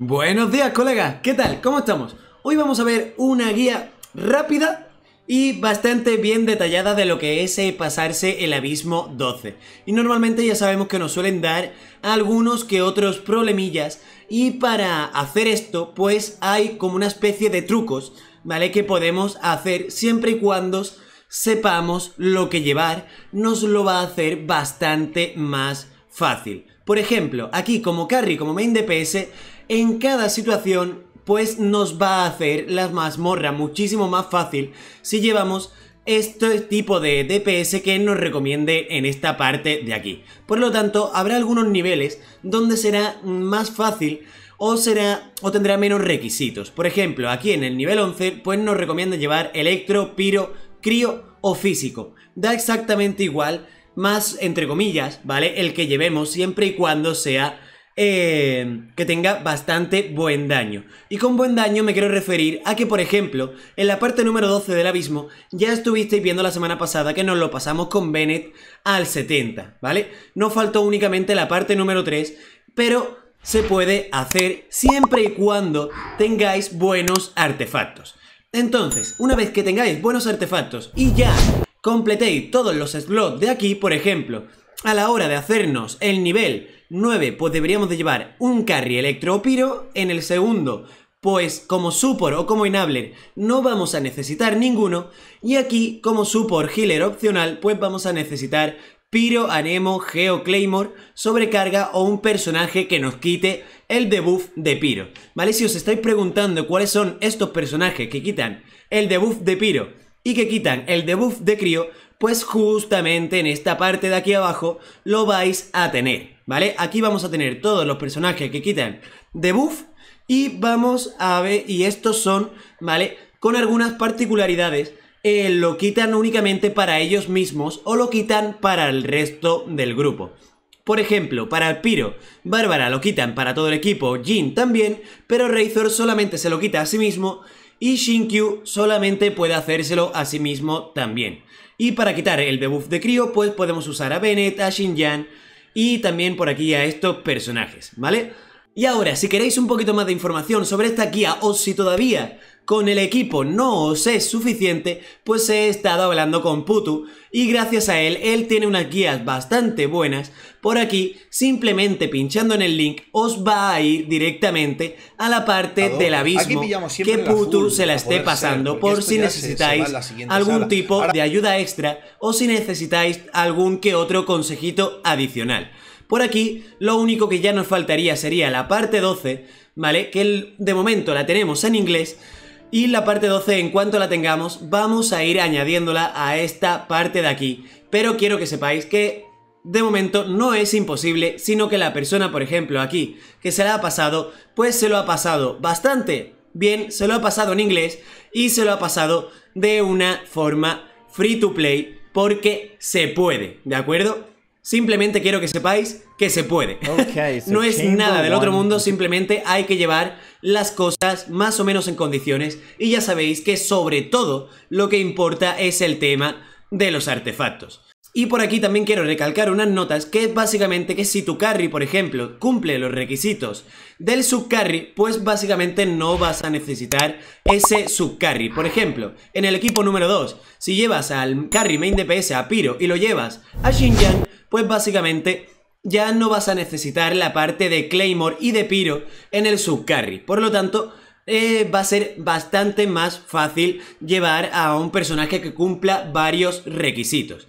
Buenos días colegas, ¿qué tal? ¿Cómo estamos? Hoy vamos a ver una guía rápida y bastante bien detallada de lo que es eh, pasarse el abismo 12. Y normalmente ya sabemos que nos suelen dar algunos que otros problemillas y para hacer esto pues hay como una especie de trucos, ¿vale? Que podemos hacer siempre y cuando sepamos lo que llevar, nos lo va a hacer bastante más fácil. Por ejemplo, aquí como carry, como main DPS, en cada situación pues nos va a hacer la mazmorra muchísimo más fácil si llevamos este tipo de DPS que nos recomiende en esta parte de aquí. Por lo tanto, habrá algunos niveles donde será más fácil o será o tendrá menos requisitos. Por ejemplo, aquí en el nivel 11 pues nos recomienda llevar electro, piro, crío o físico. Da exactamente igual más, entre comillas, ¿vale? El que llevemos siempre y cuando sea... Eh, que tenga bastante buen daño. Y con buen daño me quiero referir a que, por ejemplo, en la parte número 12 del abismo, ya estuvisteis viendo la semana pasada que nos lo pasamos con Bennett al 70, ¿vale? No faltó únicamente la parte número 3, pero se puede hacer siempre y cuando tengáis buenos artefactos. Entonces, una vez que tengáis buenos artefactos y ya completéis todos los slots de aquí, por ejemplo, a la hora de hacernos el nivel 9, pues deberíamos de llevar un carry piro en el segundo, pues como support o como enabler no vamos a necesitar ninguno, y aquí como support healer opcional, pues vamos a necesitar Piro, Anemo, Geo Claymore, sobrecarga o un personaje que nos quite el debuff de Piro. ¿Vale? Si os estáis preguntando cuáles son estos personajes que quitan el debuff de Piro y que quitan el debuff de crío pues justamente en esta parte de aquí abajo lo vais a tener, ¿vale? Aquí vamos a tener todos los personajes que quitan debuff y vamos a ver, y estos son, ¿vale? Con algunas particularidades, eh, lo quitan únicamente para ellos mismos o lo quitan para el resto del grupo. Por ejemplo, para el Piro, Bárbara lo quitan para todo el equipo, Jin también, pero Razor solamente se lo quita a sí mismo y Shinkyu solamente puede hacérselo a sí mismo también. Y para quitar el debuff de crío, pues podemos usar a Bennett, a Xinjiang y también por aquí a estos personajes, ¿vale? Y ahora, si queréis un poquito más de información sobre esta guía o si todavía con el equipo no os es suficiente, pues he estado hablando con Putu y gracias a él, él tiene unas guías bastante buenas. Por aquí, simplemente pinchando en el link, os va a ir directamente a la parte del abismo que Putu se la esté pasando por si necesitáis algún tipo de ayuda extra o si necesitáis algún que otro consejito adicional. Por aquí, lo único que ya nos faltaría sería la parte 12, ¿vale? Que de momento la tenemos en inglés, y la parte 12, en cuanto la tengamos, vamos a ir añadiéndola a esta parte de aquí. Pero quiero que sepáis que de momento no es imposible, sino que la persona, por ejemplo, aquí, que se la ha pasado, pues se lo ha pasado bastante bien, se lo ha pasado en inglés y se lo ha pasado de una forma free to play porque se puede, ¿de acuerdo? Simplemente quiero que sepáis que se puede. no es nada del otro mundo, simplemente hay que llevar las cosas más o menos en condiciones y ya sabéis que sobre todo lo que importa es el tema de los artefactos. Y por aquí también quiero recalcar unas notas que es básicamente que si tu carry, por ejemplo, cumple los requisitos del subcarry, pues básicamente no vas a necesitar ese subcarry. Por ejemplo, en el equipo número 2, si llevas al carry main DPS a Piro y lo llevas a Xinjiang, pues básicamente ya no vas a necesitar la parte de Claymore y de Pyro en el subcarry. Por lo tanto, eh, va a ser bastante más fácil llevar a un personaje que cumpla varios requisitos.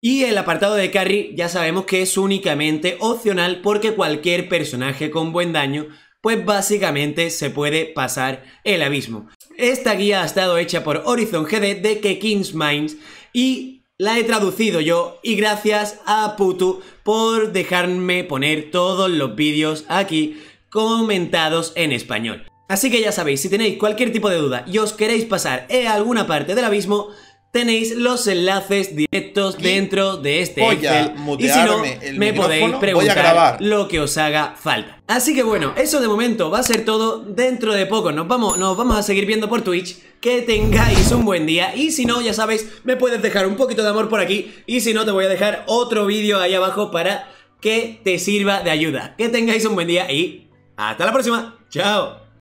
Y el apartado de carry ya sabemos que es únicamente opcional porque cualquier personaje con buen daño pues básicamente se puede pasar el abismo. Esta guía ha estado hecha por Horizon GD de Kekin's Minds y la he traducido yo y gracias a Putu por dejarme poner todos los vídeos aquí comentados en español. Así que ya sabéis, si tenéis cualquier tipo de duda y os queréis pasar a alguna parte del abismo, tenéis los enlaces directos dentro de este y si no, me podéis preguntar lo que os haga falta. Así que bueno, eso de momento va a ser todo. Dentro de poco nos vamos, nos vamos a seguir viendo por Twitch que tengáis un buen día y si no, ya sabéis, me puedes dejar un poquito de amor por aquí y si no, te voy a dejar otro vídeo ahí abajo para que te sirva de ayuda. Que tengáis un buen día y hasta la próxima. Chao.